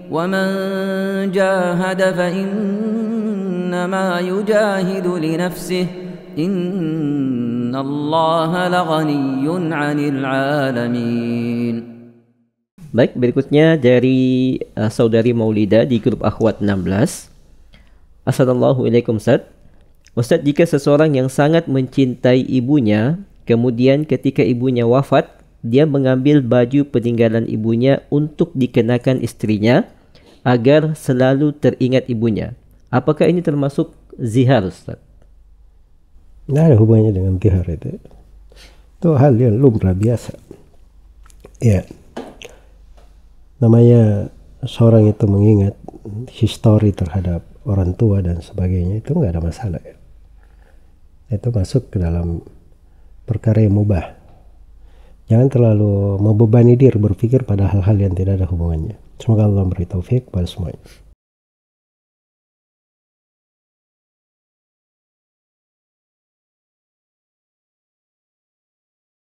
ومن جاهد فإنما يجاهد لنفسه إن الله لغني عن العالمين Baik, berikutnya dari uh, saudari Maulida di grup Akhwat 16. Assalamualaikum Ustaz. Ustaz, jika seseorang yang sangat mencintai ibunya, kemudian ketika ibunya wafat, dia mengambil baju peninggalan ibunya untuk dikenakan istrinya agar selalu teringat ibunya. Apakah ini termasuk zihar Ustaz? Nah, ada hubungannya dengan zihar itu. Itu hal yang lumrah biasa. Ya. Namanya seorang itu mengingat histori terhadap orang tua dan sebagainya itu nggak ada masalah. ya. Itu masuk ke dalam perkara yang mubah Jangan terlalu membebani diri berpikir pada hal-hal yang tidak ada hubungannya. Semoga Allah memberi taufik pada semuanya.